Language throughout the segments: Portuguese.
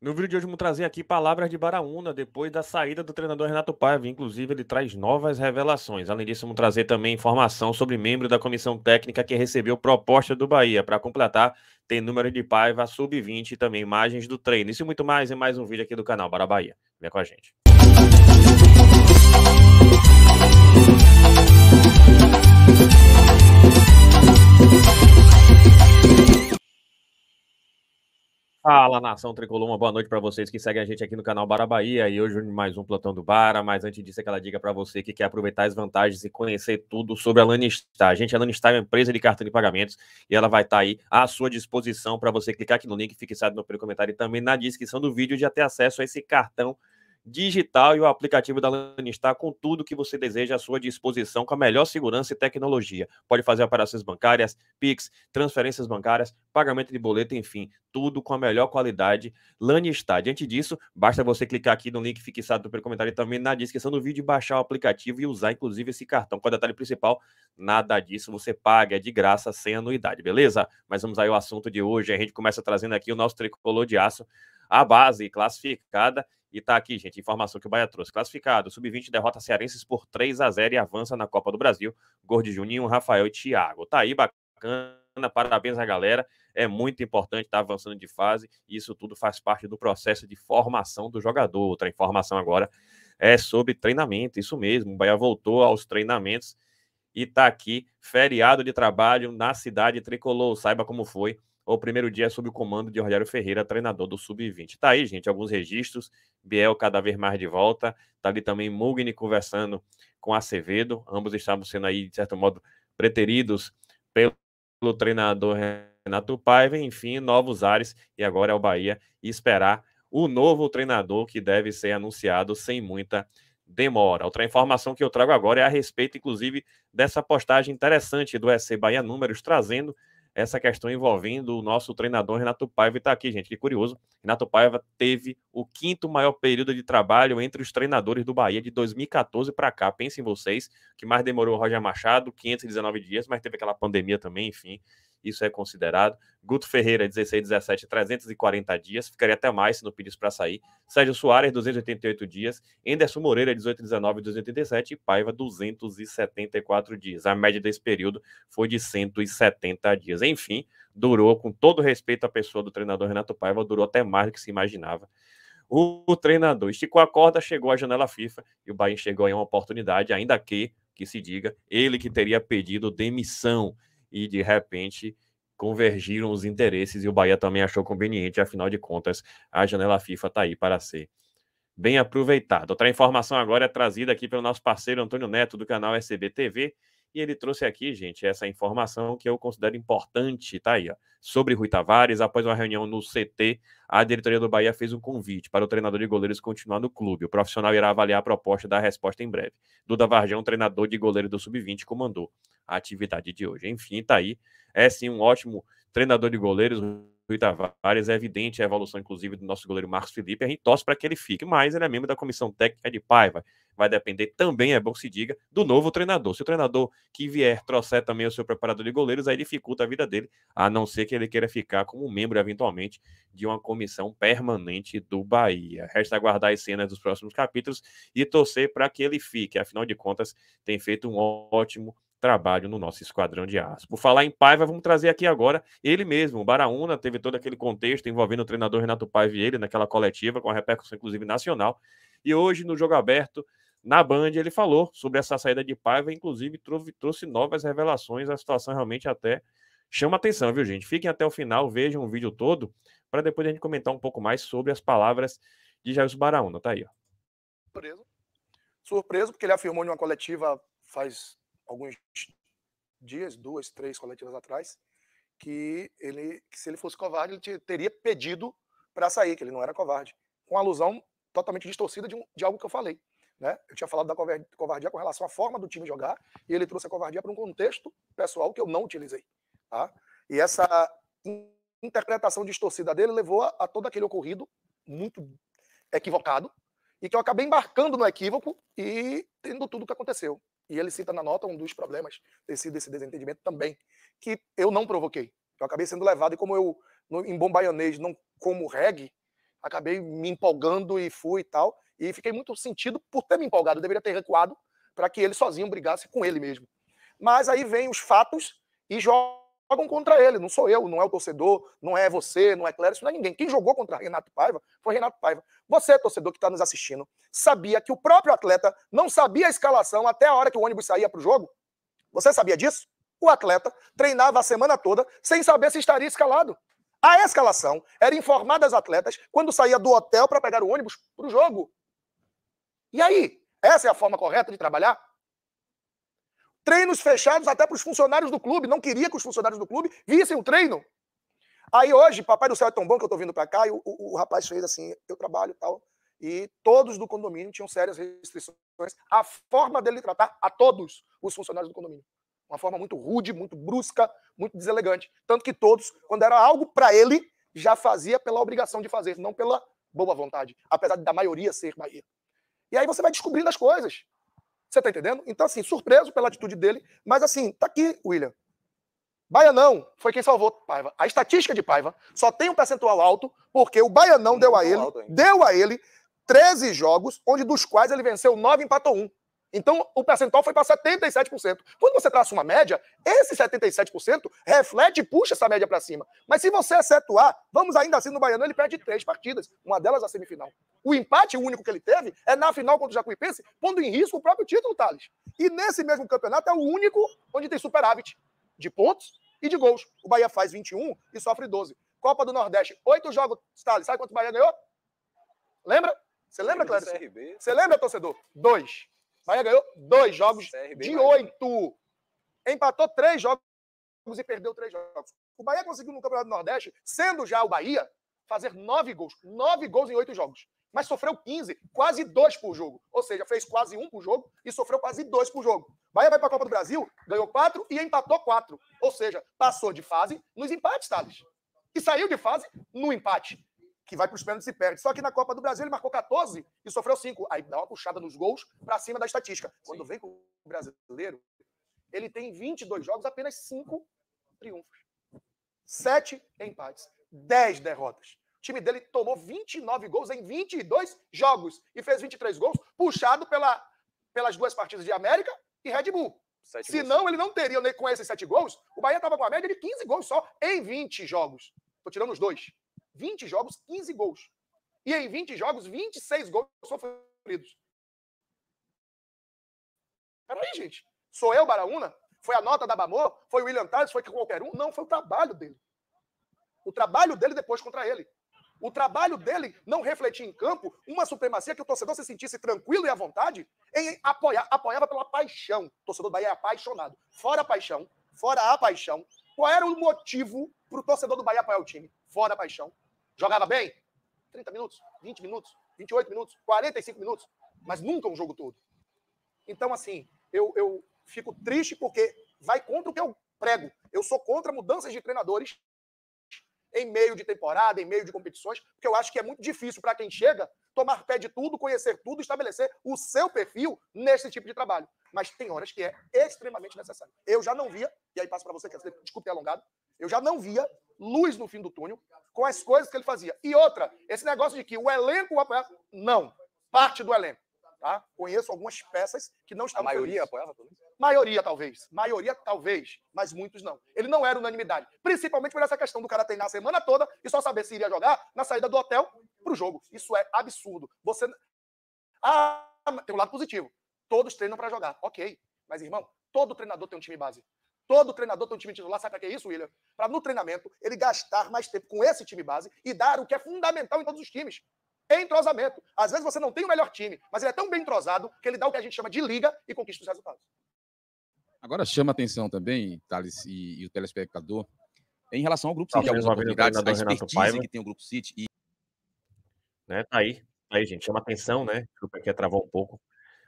No vídeo de hoje, vamos trazer aqui palavras de Baraúna depois da saída do treinador Renato Paiva. Inclusive, ele traz novas revelações. Além disso, vamos trazer também informação sobre membro da comissão técnica que recebeu proposta do Bahia. Para completar, tem número de Paiva sub-20 e também imagens do treino. Isso e muito mais em mais um vídeo aqui do canal Bara Bahia. Vem com a gente. Fala, nação tricolor, uma boa noite para vocês que seguem a gente aqui no canal Bara Bahia e hoje mais um plantão do Bara, mas antes disso aquela dica para você que quer aproveitar as vantagens e conhecer tudo sobre a Lanistar. Gente, a Lanistar é uma empresa de cartão de pagamentos e ela vai estar tá aí à sua disposição para você clicar aqui no link fixado no primeiro comentário e também na descrição do vídeo de ter acesso a esse cartão digital e o aplicativo da Lanistar com tudo que você deseja à sua disposição com a melhor segurança e tecnologia. Pode fazer operações bancárias, Pix, transferências bancárias, pagamento de boleto, enfim, tudo com a melhor qualidade Lanistar. Diante disso, basta você clicar aqui no link fixado no primeiro comentário e também na descrição do vídeo e baixar o aplicativo e usar inclusive esse cartão. Com o detalhe principal, nada disso você paga, é de graça, sem anuidade, beleza? Mas vamos aí ao assunto de hoje. A gente começa trazendo aqui o nosso tricolor de aço a base classificada e tá aqui, gente, informação que o Bahia trouxe. Classificado, sub-20 derrota cearenses por 3 a 0 e avança na Copa do Brasil. Gordo Juninho, Rafael e Thiago. Tá aí, bacana, parabéns à galera. É muito importante estar tá avançando de fase. E isso tudo faz parte do processo de formação do jogador. Outra informação agora é sobre treinamento. Isso mesmo, o Bahia voltou aos treinamentos e tá aqui, feriado de trabalho na cidade tricolor. Saiba como foi o primeiro dia é sob o comando de Rogério Ferreira, treinador do Sub-20. Tá aí, gente, alguns registros. Biel cada vez mais de volta. Tá ali também Mugni conversando com Acevedo. Ambos estavam sendo aí, de certo modo, preteridos pelo treinador Renato Paiva. Enfim, novos ares. E agora é o Bahia e esperar o novo treinador que deve ser anunciado sem muita demora. Outra informação que eu trago agora é a respeito, inclusive, dessa postagem interessante do EC Bahia Números, trazendo essa questão envolvendo o nosso treinador Renato Paiva está aqui, gente. Que curioso. Renato Paiva teve o quinto maior período de trabalho entre os treinadores do Bahia de 2014 para cá. Pensem vocês, que mais demorou o Roger Machado, 519 dias, mas teve aquela pandemia também, enfim isso é considerado. Guto Ferreira, 16, 17, 340 dias, ficaria até mais se não pedisse para sair. Sérgio Soares, 288 dias. Enderson Moreira, 18, 19, 287. E Paiva, 274 dias. A média desse período foi de 170 dias. Enfim, durou, com todo respeito à pessoa do treinador Renato Paiva, durou até mais do que se imaginava o treinador. Esticou a corda, chegou à janela FIFA e o Bahia chegou em uma oportunidade, ainda que, que se diga, ele que teria pedido demissão e de repente convergiram os interesses e o Bahia também achou conveniente, afinal de contas, a janela FIFA está aí para ser bem aproveitada. Outra informação agora é trazida aqui pelo nosso parceiro Antônio Neto, do canal SB TV, e ele trouxe aqui, gente, essa informação que eu considero importante, tá aí, ó, sobre Rui Tavares. Após uma reunião no CT, a diretoria do Bahia fez um convite para o treinador de goleiros continuar no clube. O profissional irá avaliar a proposta e dar resposta em breve. Duda Varjão, treinador de goleiro do Sub-20, comandou a atividade de hoje. Enfim, tá aí. É sim um ótimo treinador de goleiros, Rui Tavares. É evidente a evolução, inclusive, do nosso goleiro Marcos Felipe. A gente torce para que ele fique, mas ele é membro da comissão técnica de Paiva. Vai depender também, é bom que se diga, do novo treinador. Se o treinador que vier trouxer também o seu preparador de goleiros, aí dificulta a vida dele, a não ser que ele queira ficar como membro, eventualmente, de uma comissão permanente do Bahia. Resta aguardar as cenas dos próximos capítulos e torcer para que ele fique. Afinal de contas, tem feito um ótimo trabalho no nosso esquadrão de aço. Por falar em Paiva, vamos trazer aqui agora ele mesmo, o Baraúna, teve todo aquele contexto envolvendo o treinador Renato Paiva e ele naquela coletiva, com a repercussão inclusive nacional. E hoje, no Jogo Aberto, na Band, ele falou sobre essa saída de Paiva, inclusive trouxe, trouxe novas revelações, a situação realmente até chama atenção, viu gente? Fiquem até o final, vejam o vídeo todo, para depois a gente comentar um pouco mais sobre as palavras de Jair Baraúna, tá aí, ó. Surpreso. Surpreso, porque ele afirmou em uma coletiva faz alguns dias, duas, três coletivas atrás, que ele, que se ele fosse covarde, ele teria pedido para sair, que ele não era covarde, com alusão totalmente distorcida de, um, de algo que eu falei. Né? Eu tinha falado da covardia com relação à forma do time jogar, e ele trouxe a covardia para um contexto pessoal que eu não utilizei. Tá? E essa interpretação distorcida dele levou a, a todo aquele ocorrido muito equivocado, e que eu acabei embarcando no equívoco e tendo tudo o que aconteceu. E ele cita na nota um dos problemas ter sido esse desentendimento também, que eu não provoquei. Eu acabei sendo levado, e como eu, no, em bom baianês, não como reggae, acabei me empolgando e fui e tal. E fiquei muito sentido por ter me empolgado. Eu deveria ter recuado para que ele sozinho brigasse com ele mesmo. Mas aí vem os fatos e joga jogam contra ele. Não sou eu, não é o torcedor, não é você, não é isso não é ninguém. Quem jogou contra Renato Paiva foi Renato Paiva. Você, torcedor que está nos assistindo, sabia que o próprio atleta não sabia a escalação até a hora que o ônibus saía para o jogo? Você sabia disso? O atleta treinava a semana toda sem saber se estaria escalado. A escalação era informada aos atletas quando saía do hotel para pegar o ônibus para o jogo. E aí? Essa é a forma correta de trabalhar? treinos fechados até para os funcionários do clube. Não queria que os funcionários do clube vissem o treino. Aí hoje, papai do céu é tão bom que eu estou vindo para cá e o, o, o, rapaz fez assim, eu trabalho e tal. E todos do condomínio tinham sérias restrições. A forma dele tratar a todos os funcionários do condomínio. Uma forma muito rude, muito brusca, muito deselegante. Tanto que todos, quando era algo para ele, já fazia pela obrigação de fazer, não pela boa vontade. Apesar da maioria ser Bahia. E aí você vai descobrindo as coisas. Você tá entendendo? Então, assim, surpreso pela atitude dele, mas assim, tá aqui, William. Baianão foi quem salvou Paiva. A estatística de Paiva só tem um percentual alto, porque o Baianão deu a ele, alto, deu a ele 13 jogos, onde dos quais ele venceu 9 e empatou 1. Então, o percentual foi para 77%. Quando você traça uma média, esse 77% reflete e puxa essa média para cima. Mas se você excetuar, vamos ainda assim no Baiano, ele perde três partidas, uma delas a semifinal. O empate único que ele teve é na final contra o Jacuipense, pondo em risco o próprio título, Thales. E nesse mesmo campeonato é o único onde tem superávit de pontos e de gols. O Bahia faz 21 e sofre 12. Copa do Nordeste, oito jogos, Thales. Sabe quanto o Bahia ganhou? Lembra? Você lembra, Cléber? Você lembra, torcedor? Dois. Bahia ganhou dois jogos CRB de Bahia. oito. Empatou três jogos e perdeu três jogos. O Bahia conseguiu no Campeonato do Nordeste, sendo já o Bahia, fazer nove gols. Nove gols em oito jogos. Mas sofreu 15, quase dois por jogo. Ou seja, fez quase um por jogo e sofreu quase dois por jogo. Bahia vai para a Copa do Brasil, ganhou quatro e empatou quatro. Ou seja, passou de fase nos empates, Thales. E saiu de fase no empate que vai para os pênaltis e perde. Só que na Copa do Brasil ele marcou 14 e sofreu 5. Aí dá uma puxada nos gols para cima da estatística. Sim. Quando vem com o brasileiro, ele tem 22 jogos, apenas 5 triunfos. 7 empates, 10 derrotas. O time dele tomou 29 gols em 22 jogos e fez 23 gols, puxado pela, pelas duas partidas de América e Red Bull. Se não, ele não teria, né, com esses 7 gols, o Bahia estava com a média de 15 gols só em 20 jogos. Estou tirando os dois. 20 jogos, 15 gols. E em 20 jogos, 26 gols sofridos. Peraí, gente. Sou eu, Baraúna? Foi a nota da Bamor? Foi o William Tales? Foi qualquer um? Não, foi o trabalho dele. O trabalho dele depois contra ele. O trabalho dele não refletia em campo uma supremacia que o torcedor se sentisse tranquilo e à vontade em apoiar. Apoiava pela paixão. O torcedor do Bahia é apaixonado. Fora a paixão, fora a paixão. Qual era o motivo para o torcedor do Bahia apoiar o time? Fora a paixão. Jogava bem? 30 minutos, 20 minutos, 28 minutos, 45 minutos, mas nunca um jogo todo. Então, assim, eu, eu fico triste porque vai contra o que eu prego. Eu sou contra mudanças de treinadores em meio de temporada, em meio de competições, porque eu acho que é muito difícil para quem chega tomar pé de tudo, conhecer tudo, estabelecer o seu perfil nesse tipo de trabalho. Mas tem horas que é extremamente necessário. Eu já não via, e aí passo para você, que é desculpe ter alongado, eu já não via luz no fim do túnel com as coisas que ele fazia. E outra, esse negócio de que o elenco apoiava, não, parte do elenco tá? Conheço algumas peças que não estavam A maioria felizes. apoiava tudo Maioria, talvez. Maioria, talvez. Mas muitos não. Ele não era unanimidade. Principalmente por essa questão do cara treinar a semana toda e só saber se iria jogar na saída do hotel pro jogo. Isso é absurdo. Você... Ah, tem um lado positivo. Todos treinam para jogar. Ok. Mas, irmão, todo treinador tem um time base. Todo treinador tem um time titular. Sabe para que é isso, William? Para no treinamento ele gastar mais tempo com esse time base e dar o que é fundamental em todos os times, Entrosamento. Às vezes você não tem o melhor time, mas ele é tão bem entrosado que ele dá o que a gente chama de liga e conquista os resultados. Agora chama atenção também, Thales e, e o telespectador, em relação ao Grupo City, algumas oportunidades, a expertise Paiva. que tem o Grupo City. E... Né, tá aí, tá aí, gente. Chama atenção, né? O que travou um pouco.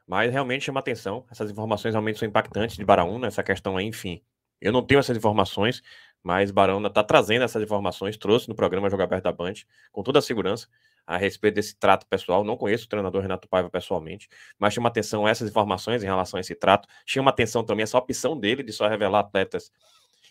Mas realmente chama atenção. Essas informações realmente são impactantes de Baraúna, né? essa questão aí, enfim. Eu não tenho essas informações, mas Barão está trazendo essas informações, trouxe no programa Jogar Perto da Band, com toda a segurança a respeito desse trato pessoal. Não conheço o treinador Renato Paiva pessoalmente, mas chama atenção essas informações em relação a esse trato. Chama atenção também essa opção dele de só revelar atletas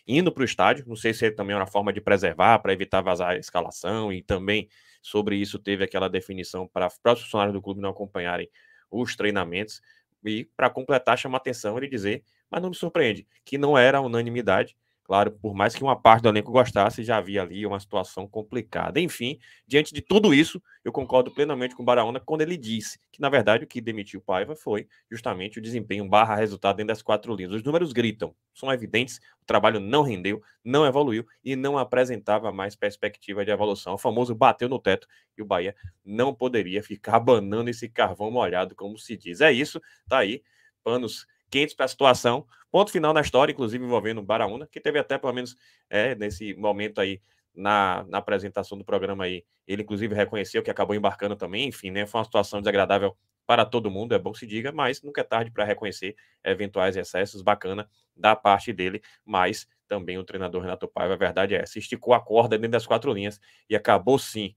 indo para o estádio. Não sei se é também uma forma de preservar, para evitar vazar a escalação, e também sobre isso teve aquela definição para os funcionários do clube não acompanharem os treinamentos. E para completar, chama atenção ele dizer, mas não me surpreende, que não era unanimidade Claro, por mais que uma parte do elenco gostasse, já havia ali uma situação complicada. Enfim, diante de tudo isso, eu concordo plenamente com o Baraona quando ele disse que, na verdade, o que demitiu Paiva foi justamente o desempenho barra resultado dentro das quatro linhas. Os números gritam, são evidentes, o trabalho não rendeu, não evoluiu e não apresentava mais perspectiva de evolução. O famoso bateu no teto e o Bahia não poderia ficar abanando esse carvão molhado, como se diz. É isso, tá aí, panos quentes para a situação. Ponto final na história, inclusive envolvendo o Baraúna, que teve até pelo menos é, nesse momento aí na, na, apresentação do programa aí. Ele, inclusive, reconheceu que acabou embarcando também. Enfim, né? Foi uma situação desagradável para todo mundo, é bom se diga, mas nunca é tarde para reconhecer eventuais excessos. Bacana da parte dele, mas também o treinador Renato Paiva, a verdade é, se esticou a corda dentro das quatro linhas e acabou sim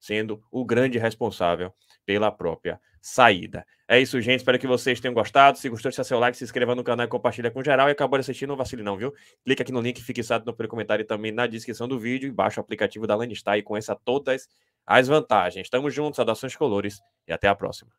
sendo o grande responsável pela própria saída. É isso, gente. Espero que vocês tenham gostado. Se gostou, deixa seu like, se inscreva no canal e compartilha com geral. E acabou de assistir, não vacile não, viu? Clica aqui no link fixado no primeiro comentário e também na descrição do vídeo. E baixa o aplicativo da Landstar e conheça todas as vantagens. Tamo junto, saudações colores e até a próxima.